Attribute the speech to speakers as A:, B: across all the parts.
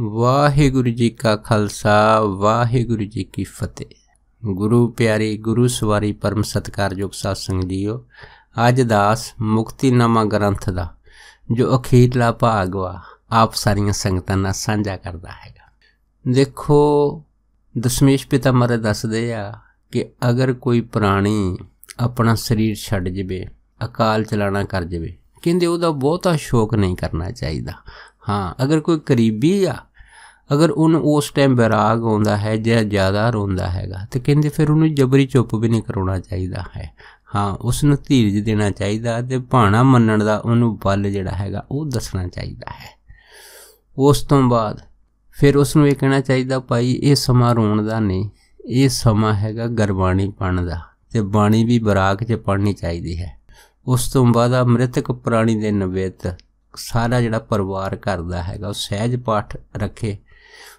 A: ਵਾਹਿਗੁਰੂ ਜੀ ਕਾ ਖਾਲਸਾ ਵਾਹਿਗੁਰੂ ਜੀ ਕੀ ਫਤਿਹ ਗੁਰੂ ਪਿਆਰੀ ਗੁਰੂ ਸਵਾਰੀ ਪਰਮ ਸਤਕਾਰਯੋਗ ਸਾਧ ਸੰਗਤ ਜੀਓ ਅੱਜ ਦਾਸ ਮੁਕਤੀ ਨਾਮਾ ਗ੍ਰੰਥ ਦਾ ਜੋ ਅਖੀਰਲਾ ਭਾਗ ਵਾ ਆਪ ਸਾਰੀਆਂ ਸੰਗਤਾਂ ਨਾਲ ਸਾਂਝਾ ਕਰਦਾ ਹੈਗਾ ਦੇਖੋ ਦਸ਼ਮੇਸ਼ ਪਿਤਾ ਮਰੇ ਦੱਸਦੇ ਆ ਕਿ ਅਗਰ ਕੋਈ ਪ੍ਰਾਣੀ ਆਪਣਾ ਸਰੀਰ ਛੱਡ ਜਵੇ ਅਕਾਲ ਚਲਾਣਾ ਕਰ ਜਵੇ ਕਹਿੰਦੇ ਉਹਦਾ ਬਹੁਤਾ ਸ਼ੋਕ ਨਹੀਂ ਕਰਨਾ ਚਾਹੀਦਾ ਹਾਂ ਅਗਰ ਕੋਈ ਕਰੀਬੀ ਆ ਅਗਰ ਉਹਨੂੰ ਉਸ ਟਾਈਮ ਬਿਰਾਗ ਆਉਂਦਾ ਹੈ ਜਾਂ ਜ਼ਿਆਦਾ ਰੋਂਦਾ ਹੈਗਾ ਤੇ ਕਹਿੰਦੇ ਫਿਰ ਉਹਨੂੰ ਜਬਰੀ ਚੁੱਪ ਵੀ ਨਹੀਂ ਕਰਾਉਣਾ ਚਾਹੀਦਾ ਹੈ ਹਾਂ ਉਸ ਨੂੰ ਧੀਰਜ ਦੇਣਾ ਚਾਹੀਦਾ ਤੇ ਭਾਣਾ ਮੰਨਣ ਦਾ ਉਹਨੂੰ ਬਲ ਜਿਹੜਾ ਹੈਗਾ ਉਹ ਦੱਸਣਾ ਚਾਹੀਦਾ ਹੈ ਉਸ ਤੋਂ ਬਾਅਦ ਫਿਰ ਉਸ ਨੂੰ ਇਹ ਕਹਿਣਾ ਚਾਹੀਦਾ ਭਾਈ ਇਹ ਸਮਾਂ ਰੋਣ ਦਾ ਨਹੀਂ ਇਹ ਸਮਾਂ ਹੈਗਾ ਗਰਬਾਣੀ ਪਣ ਦਾ ਤੇ ਬਾਣੀ ਵੀ ਬਰਾਕ 'ਚ ਪੜਨੀ ਚਾਹੀਦੀ ਹੈ ਉਸ ਤੋਂ ਬਾਅਦ ਅਮ੍ਰਿਤਕ ਪ੍ਰਾਣੀ ਦੇ ਨਵੇਤ ਸਾਰਾ ਜਿਹੜਾ ਪਰਿਵਾਰ ਕਰਦਾ ਹੈਗਾ ਉਹ ਸਹਿਜ ਪਾਠ ਰੱਖੇ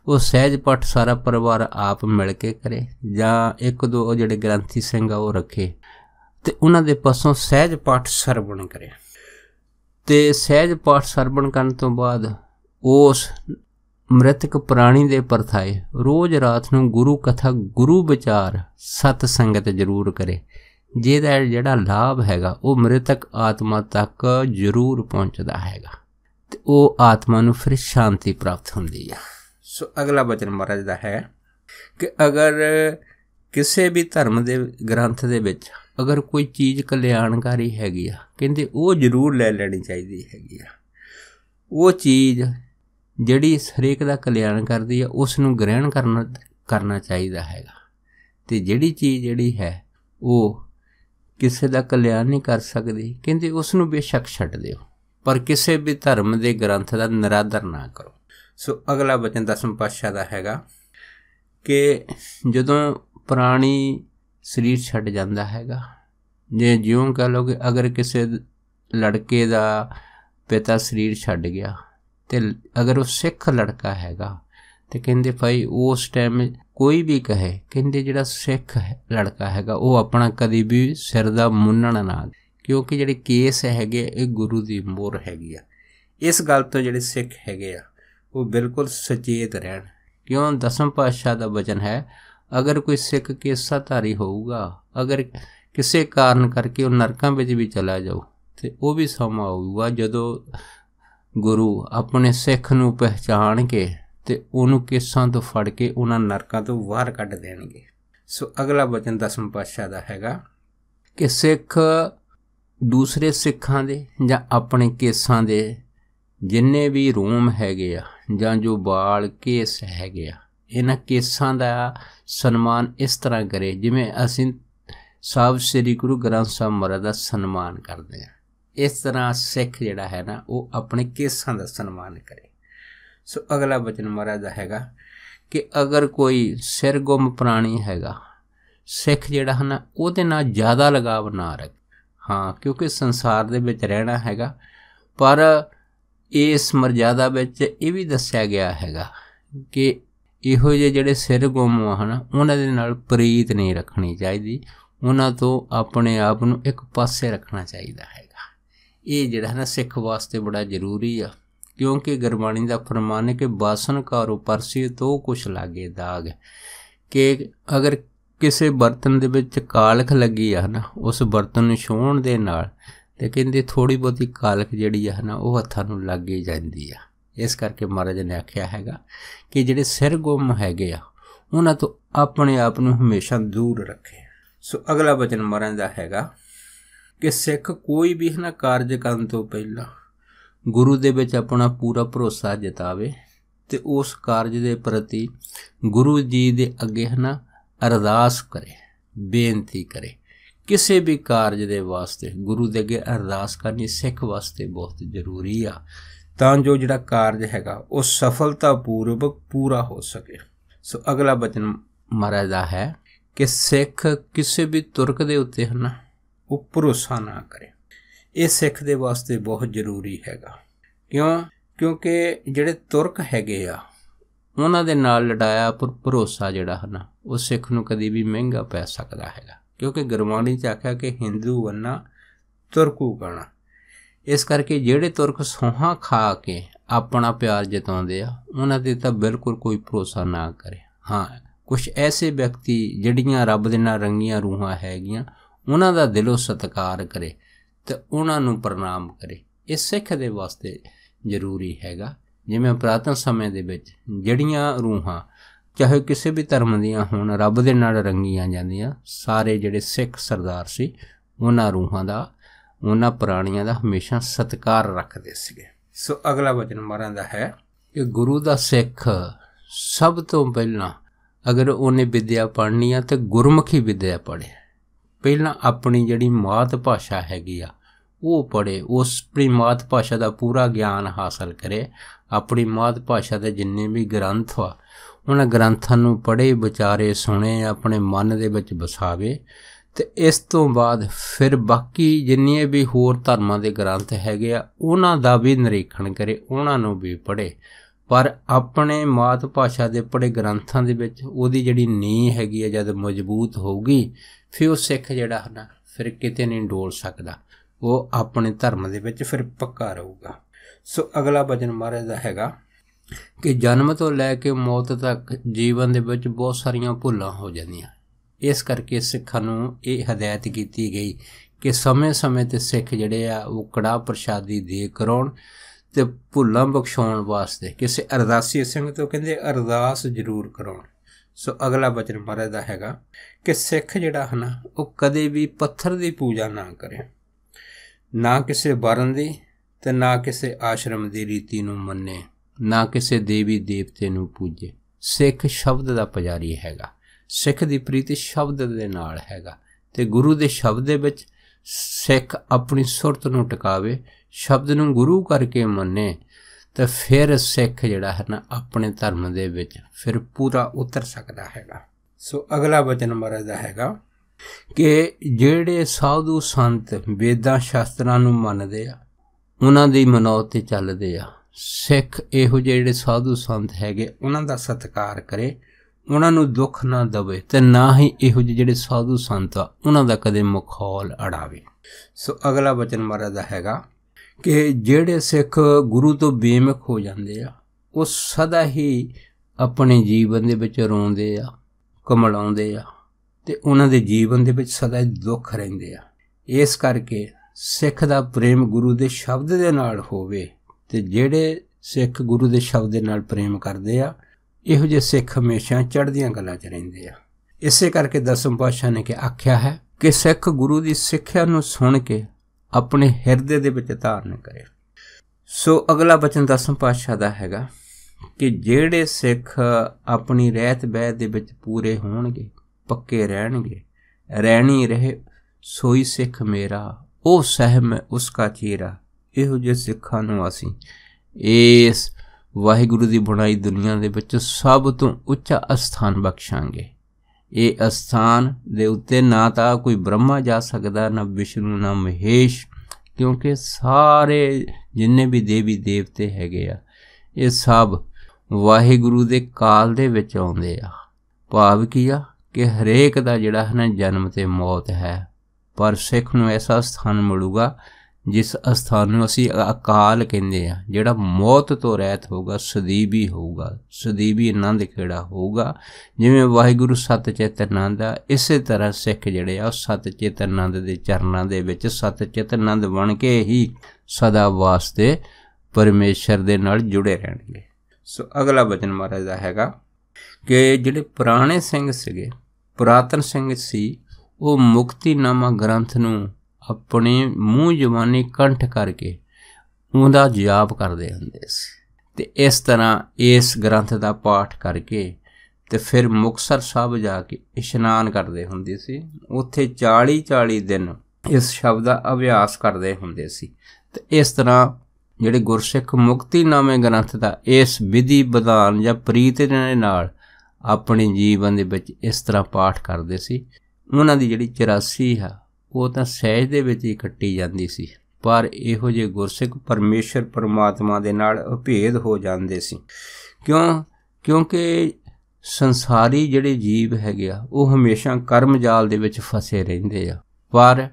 A: ਉਹ ਸਹਿਜ ਪਾਠ ਸਾਰਾ ਪਰਿਵਾਰ ਆਪ ਮਿਲ ਕੇ ਕਰੇ ਜਾਂ ਇੱਕ ਦੋ ਜਿਹੜੇ ਗ੍ਰੰਥੀ ਸਿੰਘ ਆ ਉਹ ਰੱਖੇ ਤੇ ਉਹਨਾਂ ਦੇ ਪਾਸੋਂ ਸਹਿਜ ਪਾਠ ਸਰਵਣ ਕਰੇ ਤੇ ਸਹਿਜ ਪਾਠ ਸਰਵਣ ਕਰਨ ਤੋਂ ਬਾਅਦ ਉਸ ਮ੍ਰਿਤਕ ਪ੍ਰਾਣੀ ਦੇ ਪਰਥਾਏ ਰੋਜ਼ ਰਾਤ ਨੂੰ ਗੁਰੂ ਕਥਾ ਗੁਰੂ ਵਿਚਾਰ ਸਤ ਸੰਗਤ ਜ਼ਰੂਰ ਕਰੇ ਜਿਹਦਾ ਜਿਹੜਾ ਲਾਭ ਹੈਗਾ ਉਹ ਮ੍ਰਿਤਕ ਆਤਮਾ ਤੱਕ ਜ਼ਰੂਰ ਪਹੁੰਚਦਾ ਹੈਗਾ ਤੇ ਉਹ ਆਤਮਾ ਨੂੰ ਫਿਰ ਸ਼ਾਂਤੀ ਪ੍ਰਾਪਤ ਹੁੰਦੀ ਆ ਸੋ ਅਗਲਾ ਬਚਨ ਮਹਾਰਾਜ ਦਾ ਹੈ ਕਿ ਅਗਰ ਕਿਸੇ ਵੀ ਧਰਮ ਦੇ ਗ੍ਰੰਥ ਦੇ ਵਿੱਚ ਅਗਰ ਕੋਈ ਚੀਜ਼ ਕਲਿਆਣਕਾਰੀ ਹੈਗੀ ਆ ਕਹਿੰਦੇ ਉਹ ਜ਼ਰੂਰ ਲੈ ਲੈਣੀ ਚਾਹੀਦੀ ਹੈਗੀ ਆ ਉਹ ਚੀਜ਼ ਜਿਹੜੀ ਸਰੇਕ ਦਾ ਕਲਿਆਣ ਕਰਦੀ ਆ ਉਸ ਨੂੰ ਗ੍ਰਹਿਣ ਕਰਨਾ ਕਰਨਾ ਚਾਹੀਦਾ ਹੈਗਾ ਤੇ ਜਿਹੜੀ ਚੀਜ਼ ਜਿਹੜੀ ਹੈ ਉਹ ਕਿਸੇ ਦਾ ਕਲਿਆਣ ਨਹੀਂ ਕਰ ਸਕਦੀ ਕਹਿੰਦੇ ਉਸ ਨੂੰ ਬੇਸ਼ੱਕ ਛੱਡ ਦਿਓ ਪਰ ਕਿਸੇ ਵੀ ਧਰਮ ਦੇ ਗ੍ਰੰਥ ਦਾ ਨਿਰਾਦਰ ਨਾ ਕਰੋ ਸੋ ਅਗਲਾ ਬਚਨ ਦਸਮ ਪਾਤਸ਼ਾਹ ਦਾ ਹੈਗਾ ਕਿ ਜਦੋਂ ਪ੍ਰਾਣੀ ਸਰੀਰ ਛੱਡ ਜਾਂਦਾ ਹੈਗਾ ਜੇ ਜਿਉਂ ਕਹ ਲੋਗੇ ਅਗਰ ਕਿਸੇ ਲੜਕੇ ਦਾ ਪਿਤਾ ਸਰੀਰ ਛੱਡ ਗਿਆ ਤੇ ਅਗਰ ਉਹ ਸਿੱਖ ਲੜਕਾ ਹੈਗਾ ਤੇ ਕਹਿੰਦੇ ਭਾਈ ਉਸ ਟਾਈਮ ਕੋਈ ਵੀ ਕਹੇ ਕਹਿੰਦੇ ਜਿਹੜਾ ਸਿੱਖ ਲੜਕਾ ਹੈਗਾ ਉਹ ਆਪਣਾ ਕਦੀ ਵੀ ਸਿਰ ਦਾ ਮੁੰਨਣ ਨਾ ਕਿਉਂਕਿ ਜਿਹੜੇ ਕੇਸ ਹੈਗੇ ਇਹ ਗੁਰੂ ਦੀ ਮੋਹਰ ਹੈਗੀ ਆ ਇਸ ਗੱਲ ਤੋਂ ਜਿਹੜੇ ਸਿੱਖ ਹੈਗੇ ਆ ਉਹ ਬਿਲਕੁਲ ਸੁਚੇਤ ਰਹਿਣ ਕਿਉਂ ਦਸਮ ਪਾਤਸ਼ਾਹ ਦਾ ਵਚਨ ਹੈ ਅਗਰ ਕੋਈ ਸਿੱਖ ਧਾਰੀ ਹੋਊਗਾ ਅਗਰ ਕਿਸੇ ਕਾਰਨ ਕਰਕੇ ਉਹ ਨਰਕਾਂ ਵਿੱਚ ਵੀ ਚਲਾ ਜਾਊ ਤੇ ਉਹ ਵੀ ਸਮਾਂ ਆਊਗਾ ਜਦੋਂ ਗੁਰੂ ਆਪਣੇ ਸਿੱਖ ਨੂੰ ਪਹਿਚਾਣ ਕੇ ਤੇ ਉਹਨੂੰ ਕੇਸਾਂ ਤੋਂ ਫੜ ਕੇ ਉਹਨਾਂ ਨਰਕਾਂ ਤੋਂ ਬਾਹਰ ਕੱਢ ਦੇਣਗੇ ਸੋ ਅਗਲਾ ਬਚਨ ਦਸਮ ਪਾਤਸ਼ਾਹ ਦਾ ਹੈਗਾ ਕਿ ਸਿੱਖ ਦੂਸਰੇ ਸਿੱਖਾਂ ਦੇ ਜਾਂ ਆਪਣੇ ਕੇਸਾਂ ਦੇ ਜਿੰਨੇ ਵੀ ਰੂਮ ਹੈਗੇ ਆ ਜਾਂ ਜੋ ਬਾਲ ਕੇਸ ਹੈਗੇ ਆ ਇਹਨਾਂ ਕੇਸਾਂ ਦਾ ਸਨਮਾਨ ਇਸ ਤਰ੍ਹਾਂ ਕਰੇ ਜਿਵੇਂ ਅਸੀਂ ਸਾਬ ਸ੍ਰੀ ਗੁਰੂ ਗ੍ਰੰਥ ਸਾਹਿਬ ਮਹਾਰਾਜ ਦਾ ਸਨਮਾਨ ਕਰਦੇ ਆ ਇਸ ਤਰ੍ਹਾਂ ਸਿੱਖ ਜਿਹੜਾ ਹੈ ਨਾ ਉਹ ਆਪਣੇ ਕੇਸਾਂ ਦਾ ਸਨਮਾਨ ਕਰੇ ਸੋ ਅਗਲਾ ਬਚਨ ਮਹਾਰਾਜ ਦਾ ਹੈਗਾ ਕਿ ਅਗਰ ਕੋਈ ਗੁੰਮ ਪ੍ਰਾਣੀ ਹੈਗਾ ਸਿੱਖ ਜਿਹੜਾ ਹਨ ਉਹਦੇ ਨਾਲ ਜ਼ਿਆਦਾ ਲਗਾਵ ਨਾ ਰੱਖ ਹਾਂ ਕਿਉਂਕਿ ਸੰਸਾਰ ਦੇ ਵਿੱਚ ਰਹਿਣਾ ਹੈਗਾ ਪਰ ਇਸ ਮਰਜ਼ਾਦਾ ਵਿੱਚ ਇਹ ਵੀ ਦੱਸਿਆ ਗਿਆ ਹੈਗਾ ਕਿ ਇਹੋ ਜਿਹੇ ਜਿਹੜੇ ਸਿਰ ਗੁੰਮ ਹਨ ਉਹਨਾਂ ਦੇ ਨਾਲ ਪ੍ਰੀਤ ਨਹੀਂ ਰੱਖਣੀ ਚਾਹੀਦੀ ਉਹਨਾਂ ਤੋਂ ਆਪਣੇ ਆਪ ਨੂੰ ਇੱਕ ਪਾਸੇ ਰੱਖਣਾ ਚਾਹੀਦਾ ਹੈਗਾ ਇਹ ਜਿਹੜਾ ਹੈ ਨਾ ਸਿੱਖ ਵਾਸਤੇ ਬੜਾ ਜ਼ਰੂਰੀ ਆ ਕਿਉਂਕਿ ਗੁਰਬਾਣੀ ਦਾ ਫਰਮਾਨ ਹੈ ਕਿ ਬਾਸਨ ਕਾਰੋ ਪਰਸੀ ਤੋ ਕੁਛ ਲਾਗੇ ਦਾਗ ਕਿ ਅਗਰ ਕਿਸੇ ਬਰਤਨ ਦੇ ਵਿੱਚ ਕਾਲਖ ਲੱਗੀ ਆ ਨਾ ਉਸ ਬਰਤਨ ਨੂੰ ਛੋਣ ਦੇ ਨਾਲ ਤੇ ਕਹਿੰਦੇ ਥੋੜੀ ਬਹੁਤੀ ਕਾਲਖ ਜਿਹੜੀ ਆ ਨਾ ਉਹ ਹੱਥਾਂ ਨੂੰ ਲੱਗ ਹੀ ਜਾਂਦੀ ਆ ਇਸ ਕਰਕੇ ਮਹਾਰਾਜ ਨੇ ਆਖਿਆ ਹੈਗਾ ਕਿ ਜਿਹੜੇ ਸਿਰ ਗੁੰਮ ਹੈਗੇ ਆ ਉਹਨਾਂ ਤੋਂ ਆਪਣੇ ਆਪ ਨੂੰ ਹਮੇਸ਼ਾ ਦੂਰ ਰੱਖੇ ਸੋ ਅਗਲਾ ਬਚਨ ਮਹਾਰਾਜ ਦਾ ਹੈਗਾ ਕਿ ਸਿੱਖ ਕੋਈ ਵੀ ਹਨਾ ਕਾਰਜ ਕਰਨ ਤੋਂ ਪਹਿਲਾਂ ਗੁਰੂ ਦੇ ਵਿੱਚ ਆਪਣਾ ਪੂਰਾ ਭਰੋਸਾ ਜਤਾਵੇ ਤੇ ਉਸ ਕਾਰਜ ਦੇ ਪ੍ਰਤੀ ਗੁਰੂ ਜੀ ਦੇ ਅੱਗੇ ਹਨਾ ਅਰਦਾਸ ਕਰੇ ਬੇਨਤੀ ਕਰੇ ਕਿਸੇ ਵੀ ਕਾਰਜ ਦੇ ਵਾਸਤੇ ਗੁਰੂ ਦੇ ਅੱਗੇ ਅਰਦਾਸ ਕਰਨੀ ਸਿੱਖ ਵਾਸਤੇ ਬਹੁਤ ਜ਼ਰੂਰੀ ਆ ਤਾਂ ਜੋ ਜਿਹੜਾ ਕਾਰਜ ਹੈਗਾ ਉਹ ਸਫਲਤਾਪੂਰਵਕ ਪੂਰਾ ਹੋ ਸਕੇ ਸੋ ਅਗਲਾ ਬਚਨ ਮਹਾਰਾਜ ਦਾ ਹੈ ਕਿ ਸਿੱਖ ਕਿਸੇ ਵੀ ਤੁਰਕ ਦੇ ਉੱਤੇ ਹਨਾ ਉਹ ਭਰੋਸਾ ਨਾ ਕਰੇ ਇਹ ਸਿੱਖ ਦੇ ਵਾਸਤੇ ਬਹੁਤ ਜ਼ਰੂਰੀ ਹੈਗਾ ਕਿਉਂ ਕਿਉਂਕਿ ਜਿਹੜੇ ਤੁਰਕ ਹੈਗੇ ਆ ਉਹਨਾਂ ਦੇ ਨਾਲ ਲੜਾਇਆ ਪਰ ਭਰੋਸਾ ਜਿਹੜਾ ਹਨ ਉਹ ਸਿੱਖ ਨੂੰ ਕਦੀ ਵੀ ਮਹਿੰਗਾ ਪੈ ਸਕਦਾ ਹੈਗਾ ਕਿਉਂਕਿ ਗੁਰਬਾਣੀ ਚ ਆਖਿਆ ਕਿ ਹਿੰਦੂ ਵੰਨਾ ਤੁਰਕੂ ਗਣਾ ਇਸ ਕਰਕੇ ਜਿਹੜੇ ਤੁਰਕ ਸੋਹਾ ਖਾ ਕੇ ਆਪਣਾ ਪਿਆਰ ਜਤਾਉਂਦੇ ਆ ਉਹਨਾਂ ਤੇ ਤਾਂ ਬਿਲਕੁਲ ਕੋਈ ਭਰੋਸਾ ਨਾ ਕਰੇ ਹਾਂ ਕੁਝ ਐਸੇ ਵਿਅਕਤੀ ਜਿਹੜੀਆਂ ਰੱਬ ਦੇ ਨਾਲ ਰੰਗੀਆਂ ਰੂਹਾਂ ਹੈਗੀਆਂ ਉਹਨਾਂ ਦਾ ਦਿਲੋਂ ਸਤਿਕਾਰ ਕਰੇ ਤੇ ਉਹਨਾਂ ਨੂੰ ਪ੍ਰਣਾਮ ਕਰੇ ਇਹ ਸਿੱਖ ਦੇ ਵਾਸਤੇ ਜ਼ਰੂਰੀ ਹੈਗਾ ਜਿਵੇਂ ਪ੍ਰਾਤਨ ਸਮੇਂ ਦੇ ਵਿੱਚ ਜਿਹੜੀਆਂ ਰੂਹਾਂ ਚਾਹੇ ਕਿਸੇ ਵੀ ਧਰਮ ਦੀਆਂ ਹੋਣ ਰੱਬ ਦੇ ਨਾਲ ਰੰਗੀਆਂ ਜਾਂਦੀਆਂ ਸਾਰੇ ਜਿਹੜੇ ਸਿੱਖ ਸਰਦਾਰ ਸੀ ਉਹਨਾਂ ਰੂਹਾਂ ਦਾ ਉਹਨਾਂ ਪ੍ਰਾਣੀਆਂ ਦਾ ਹਮੇਸ਼ਾ ਸਤਕਾਰ ਰੱਖਦੇ ਸੀਗੇ ਸੋ ਅਗਲਾ ਵਚਨ ਮਰਾਂ ਦਾ ਹੈ ਕਿ ਗੁਰੂ ਦਾ ਸਿੱਖ ਸਭ ਤੋਂ ਪਹਿਲਾਂ ਅਗਰ ਉਹਨੇ ਵਿਦਿਆ ਪੜ੍ਹਨੀ ਆ ਤੇ ਗੁਰਮੁਖੀ ਵਿਦਿਆ ਪੜ੍ਹੇ ਪਹਿਲਾਂ ਆਪਣੀ ਜਿਹੜੀ ਮਾਤ ਭਾਸ਼ਾ ਹੈਗੀ ਆ ਉਹ ਪੜੇ ਉਸ ਆਪਣੀ ਮਾਤ ਭਾਸ਼ਾ ਦਾ ਪੂਰਾ ਗਿਆਨ ਹਾਸਲ ਕਰੇ ਆਪਣੀ ਮਾਤ ਭਾਸ਼ਾ ਦੇ ਜਿੰਨੇ ਵੀ ਗ੍ਰੰਥ ਆ ਉਹਨਾਂ ਗ੍ਰੰਥਾਂ ਨੂੰ ਪੜੇ ਵਿਚਾਰੇ ਸੁਣੇ ਆਪਣੇ ਮਨ ਦੇ ਵਿੱਚ ਵਸਾਵੇ ਤੇ ਇਸ ਤੋਂ ਬਾਅਦ ਫਿਰ ਬਾਕੀ ਜਿੰਨੇ ਵੀ ਹੋਰ ਧਰਮਾਂ ਦੇ ਗ੍ਰੰਥ ਹੈਗੇ ਆ ਉਹਨਾਂ ਦਾ ਵੀ ਨਿਰੀਖਣ ਕਰੇ ਉਹਨਾਂ ਨੂੰ ਵੀ ਪੜੇ ਪਰ ਆਪਣੇ ਮਾਤ ਭਾਸ਼ਾ ਦੇ ਪੜੇ ਗ੍ਰੰਥਾਂ ਦੇ ਵਿੱਚ ਉਹਦੀ ਜਿਹੜੀ ਨੀਂਹ ਹੈਗੀ ਆ ਜਦ ਮਜ਼ਬੂਤ ਹੋਊਗੀ ਫਿਰ ਉਹ ਸਿੱਖ ਜਿਹੜਾ ਹਨ ਫਿਰ ਕਿਤੇ ਨਹੀਂ ਡੋਲ ਸਕਦਾ ਉਹ ਆਪਣੇ ਧਰਮ ਦੇ ਵਿੱਚ ਫਿਰ ਪੱਕਾ ਰਹੂਗਾ ਸੋ ਅਗਲਾ ਵਚਨ ਮਹਾਰਾਜ ਦਾ ਹੈਗਾ ਕਿ ਜਨਮ ਤੋਂ ਲੈ ਕੇ ਮੌਤ ਤੱਕ ਜੀਵਨ ਦੇ ਵਿੱਚ ਬਹੁਤ ਸਾਰੀਆਂ ਭੁੱਲਾਂ ਹੋ ਜਾਂਦੀਆਂ ਇਸ ਕਰਕੇ ਸਿੱਖਾਂ ਨੂੰ ਇਹ ਹਦਾਇਤ ਕੀਤੀ ਗਈ ਕਿ ਸਮੇਂ-ਸਮੇਂ ਤੇ ਸਿੱਖ ਜਿਹੜੇ ਆ ਉਹ ਕੜਾ ਪ੍ਰਸ਼ਾਦੀ ਦੇ ਕਰਾਉਣ ਤੇ ਭੁੱਲਾਂ ਬਖਸ਼ਾਉਣ ਵਾਸਤੇ ਕਿਸੇ ਅਰਦਾਸੀ ਸਿੰਘ ਤੋਂ ਕਹਿੰਦੇ ਅਰਦਾਸ ਜ਼ਰੂਰ ਕਰਾਉਣ ਸੋ ਅਗਲਾ ਬਚਨ ਮਹਾਰਾਜ ਦਾ ਹੈਗਾ ਕਿ ਸਿੱਖ ਜਿਹੜਾ ਹਨ ਉਹ ਕਦੇ ਵੀ ਪੱਥਰ ਦੀ ਪੂਜਾ ਨਾ ਕਰੇ ਨਾ ਕਿਸੇ ਵਰਨ ਦੀ ਤੇ ਨਾ ਕਿਸੇ ਆਸ਼ਰਮ ਦੀ ਰੀਤੀ ਨੂੰ ਮੰਨੇ ਨਾ ਕਿਸੇ ਦੇਵੀ ਦੇਵਤੇ ਨੂੰ ਪੂਜੇ ਸਿੱਖ ਸ਼ਬਦ ਦਾ ਪੁਜਾਰੀ ਹੈਗਾ ਸਿੱਖ ਦੀ ਪ੍ਰੀਤੀ ਸ਼ਬਦ ਦੇ ਨਾਲ ਹੈਗਾ ਤੇ ਗੁਰੂ ਦੇ ਸ਼ਬਦ ਦੇ ਵਿੱਚ ਸਿੱਖ ਆਪਣੀ ਸੁਰਤ ਨੂੰ ਟਿਕਾਵੇ ਸ਼ਬਦ ਨੂੰ ਗੁਰੂ ਕਰਕੇ ਮੰਨੇ ਤਾਂ ਫਿਰ ਸਿੱਖ ਜਿਹੜਾ ਹੈ ਨਾ ਆਪਣੇ ਧਰਮ ਦੇ ਵਿੱਚ ਫਿਰ ਪੂਰਾ ਉਤਰ ਸਕਦਾ ਹੈਗਾ ਸੋ ਅਗਲਾ ਵਚਨ ਮਹਾਰਾਜ ਦਾ ਹੈਗਾ ਕਿ ਜਿਹੜੇ ਸਾਧੂ ਸੰਤ ਵੇਦਾਂ ਸ਼ਾਸਤਰਾਂ ਨੂੰ ਮੰਨਦੇ ਆ ਉਹਨਾਂ ਦੀ ਮਨੋਤ ਤੇ ਚੱਲਦੇ ਆ ਸਿੱਖ ਇਹੋ ਜਿਹੜੇ ਸਾਧੂ ਸੰਤ ਹੈਗੇ ਉਹਨਾਂ ਦਾ ਸਤਿਕਾਰ ਕਰੇ ਉਹਨਾਂ ਨੂੰ ਦੁੱਖ ਨਾ ਦਵੇ ਤੇ ਨਾ ਹੀ ਇਹੋ ਜਿਹੜੇ ਸਾਧੂ ਸੰਤ ਆ ਉਹਨਾਂ ਦਾ ਕਦੇ ਮੁਖੌਲ ਅੜਾਵੇ ਸੋ ਅਗਲਾ ਵਚਨ ਮਹਾਰਾਜ ਦਾ ਹੈਗਾ ਕਿ ਜਿਹੜੇ ਸਿੱਖ ਗੁਰੂ ਤੋਂ ਬੇਮਖ ਹੋ ਜਾਂਦੇ ਆ ਉਹ ਸਦਾ ਹੀ ਆਪਣੇ ਜੀਵਨ ਦੇ ਵਿੱਚ ਰੋਂਦੇ ਆ ਕਮਲਾਉਂਦੇ ਆ ਤੇ ਉਹਨਾਂ ਦੇ ਜੀਵਨ ਦੇ ਵਿੱਚ ਸਦਾ ਹੀ ਦੁੱਖ ਰਹਿੰਦੇ ਆ ਇਸ ਕਰਕੇ ਸਿੱਖ ਦਾ ਪ੍ਰੇਮ ਗੁਰੂ ਦੇ ਸ਼ਬਦ ਦੇ ਨਾਲ ਹੋਵੇ ਤੇ ਜਿਹੜੇ ਸਿੱਖ ਗੁਰੂ ਦੇ ਸ਼ਬਦ ਦੇ ਨਾਲ ਪ੍ਰੇਮ ਕਰਦੇ ਆ ਇਹੋ ਜਿਹੇ ਸਿੱਖ ਹਮੇਸ਼ਾ ਚੜ੍ਹਦੀਆਂ ਕਲਾ 'ਚ ਰਹਿੰਦੇ ਆ ਇਸੇ ਕਰਕੇ ਦਸਮ ਪਾਤਸ਼ਾਹ ਨੇ ਕਿ ਆਖਿਆ ਹੈ ਕਿ ਸਿੱਖ ਗੁਰੂ ਦੀ ਸਿੱਖਿਆ ਨੂੰ ਸੁਣ ਕੇ ਆਪਣੇ ਹਿਰਦੇ ਦੇ ਵਿੱਚ ਧਾਰਨ ਕਰੇ ਸੋ ਅਗਲਾ ਬਚਨ ਦਸਮ ਪਾਤਸ਼ਾਹ ਦਾ ਹੈਗਾ ਕਿ ਜਿਹੜੇ ਸਿੱਖ ਆਪਣੀ ਰਹਿਤ ਬਹਿ ਦੇ ਵਿੱਚ ਪੂਰੇ ਹੋਣਗੇ ਪੱਕੇ ਰਹਿਣਗੇ ਰਹਿਣੀ ਰਹੇ ਸੋਈ ਸਿੱਖ ਮੇਰਾ ਉਹ ਸਹਿਮ ਉਸ ਕਾ ਚਿਹਰਾ ਇਹੋ ਜੇ ਸਿੱਖਾਂ ਨੂੰ ਅਸੀਂ ਇਸ ਵਾਹਿਗੁਰੂ ਦੀ ਬਣਾਈ ਦੁਨੀਆ ਦੇ ਵਿੱਚ ਸਭ ਤੋਂ ਉੱਚਾ ਅਸਥਾਨ ਬਖਸ਼ਾਂਗੇ ਇਹ ਅਸਥਾਨ ਦੇ ਉੱਤੇ ਨਾ ਤਾਂ ਕੋਈ ਬ੍ਰਹਮਾ ਜਾ ਸਕਦਾ ਨਾ ਵਿਸ਼ਨੂੰ ਨਾ ਮਹੇਸ਼ ਕਿਉਂਕਿ ਸਾਰੇ ਜਿੰਨੇ ਵੀ ਦੇਵੀ ਦੇਵਤੇ ਹੈਗੇ ਆ ਇਹ ਸਭ ਵਾਹਿਗੁਰੂ ਦੇ ਕਾਲ ਦੇ ਵਿੱਚ ਆਉਂਦੇ ਆ ਭਾਵ ਕੀ ਆ ਕਿ ਹਰੇਕ ਦਾ ਜਿਹੜਾ ਹੈ ਨਾ ਜਨਮ ਤੇ ਮੌਤ ਹੈ ਪਰ ਸਿੱਖ ਨੂੰ ਐਸਾ ਸਥਾਨ ਮਿਲੂਗਾ ਜਿਸ ਸਥਾਨ ਨੂੰ ਅਸੀਂ ਅਕਾਲ ਕਹਿੰਦੇ ਆ ਜਿਹੜਾ ਮੌਤ ਤੋਂ ਰਹਿਤ ਹੋਊਗਾ ਸਦੀਵੀ ਹੋਊਗਾ ਸਦੀਵੀ ਆਨੰਦ ਖੇੜਾ ਹੋਊਗਾ ਜਿਵੇਂ ਵਾਹਿਗੁਰੂ ਸਤ ਆਨੰਦ ਆ ਇਸੇ ਤਰ੍ਹਾਂ ਸਿੱਖ ਜਿਹੜੇ ਆ ਉਹ ਸਤ ਆਨੰਦ ਦੇ ਚਰਨਾਂ ਦੇ ਵਿੱਚ ਸਤ ਆਨੰਦ ਬਣ ਕੇ ਹੀ ਸਦਾ ਵਾਸਤੇ ਪਰਮੇਸ਼ਰ ਦੇ ਨਾਲ ਜੁੜੇ ਰਹਿਣਗੇ ਸੋ ਅਗਲਾ ਵਚਨ ਮਹਾਰਾਜ ਦਾ ਹੈਗਾ ਕਿ ਜਿਹੜੇ ਪੁਰਾਣੇ ਸਿੰਘ ਸੀਗੇ ਪ੍ਰਾਤਨ ਸਿੰਘ ਸੀ ਉਹ ਮੁਕਤੀ ਨਾਮਾ ਗ੍ਰੰਥ ਨੂੰ ਆਪਣੇ ਮੂੰਹ ਜਵਾਨੀ ਕੰਠ ਕਰਕੇ ਉਹਦਾ ਜਾਪ ਕਰਦੇ ਹੁੰਦੇ ਸੀ ਤੇ ਇਸ ਤਰ੍ਹਾਂ ਇਸ ਗ੍ਰੰਥ ਦਾ ਪਾਠ ਕਰਕੇ ਤੇ ਫਿਰ ਮੁਕਸਰ ਸਾਹਿਬ ਜਾ ਕੇ ਇਸ਼ਨਾਨ ਕਰਦੇ ਹੁੰਦੇ ਸੀ ਉੱਥੇ 40 40 ਦਿਨ ਇਸ ਸ਼ਬਦ ਦਾ ਅਭਿਆਸ ਕਰਦੇ ਹੁੰਦੇ ਸੀ ਤੇ ਇਸ ਤਰ੍ਹਾਂ ਜਿਹੜੇ ਗੁਰਸਿੱਖ ਮੁਕਤੀ ਨਾਮੇ ਗ੍ਰੰਥ ਦਾ ਇਸ ਵਿਧੀ ਵਿਧਾਨ ਜਾਂ ਪ੍ਰੀਤ ਦੇ ਨਾਲ ਆਪਣੇ ਜੀਵਨ ਦੇ ਵਿੱਚ ਇਸ ਤਰ੍ਹਾਂ ਪਾਠ ਕਰਦੇ ਸੀ ਉਹਨਾਂ ਦੀ ਜਿਹੜੀ 84 ਆ ਉਹ ਤਾਂ ਸਹਿਜ ਦੇ ਵਿੱਚ ਹੀ ਕੱਟੀ ਜਾਂਦੀ ਸੀ ਪਰ ਇਹੋ ਜੇ ਗੁਰਸਿੱਖ ਪਰਮੇਸ਼ਰ ਪਰਮਾਤਮਾ ਦੇ ਨਾਲ ਅਭੇਦ ਹੋ ਜਾਂਦੇ ਸੀ ਕਿਉਂ ਕਿਉਂਕਿ ਸੰਸਾਰੀ ਜਿਹੜੇ ਜੀਵ ਹੈਗੇ ਆ ਉਹ ਹਮੇਸ਼ਾ ਕਰਮ ਜਾਲ ਦੇ ਵਿੱਚ ਫਸੇ ਰਹਿੰਦੇ ਆ ਪਰ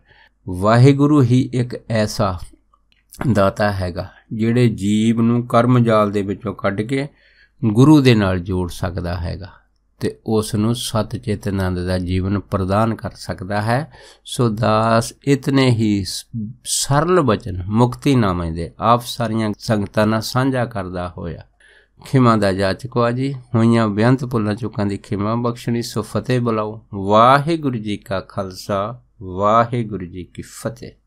A: ਵਾਹਿਗੁਰੂ ਹੀ ਇੱਕ ਐਸਾ ਦਾਤਾ ਹੈਗਾ ਜਿਹੜੇ ਜੀਵ ਨੂੰ ਕਰਮ ਜਾਲ ਦੇ ਵਿੱਚੋਂ ਕੱਢ ਕੇ ਗੁਰੂ ਦੇ ਨਾਲ ਜੋੜ ਸਕਦਾ ਹੈਗਾ ਤੇ ਉਸ ਨੂੰ ਸਤ ਚੇਤ ਆਨੰਦ ਦਾ ਜੀਵਨ ਪ੍ਰਦਾਨ ਕਰ ਸਕਦਾ ਹੈ ਸੋ ਦਾਸ ਇਤਨੇ ਹੀ ਸਰਲ ਬਚਨ ਮੁਕਤੀ ਨਾਮੇ ਦੇ ਆਪ ਸਾਰੀਆਂ ਸੰਗਤਾਂ ਨਾਲ ਸਾਂਝਾ ਕਰਦਾ ਹੋਇਆ ਖਿਮਾ ਦਾ ਜਾਚਕਵਾ ਜੀ ਹੋਈਆਂ ਬੇਅੰਤ ਪੁੱਲਾਂ ਚੁੱਕਾਂ ਦੀ ਖਿਮਾ ਬਖਸ਼ਣੀ ਸੋ ਫਤਿਹ ਬੁਲਾਓ ਵਾਹਿਗੁਰੂ ਜੀ ਕਾ ਖਾਲਸਾ ਵਾਹਿਗੁਰੂ ਜੀ ਕੀ ਫਤਿਹ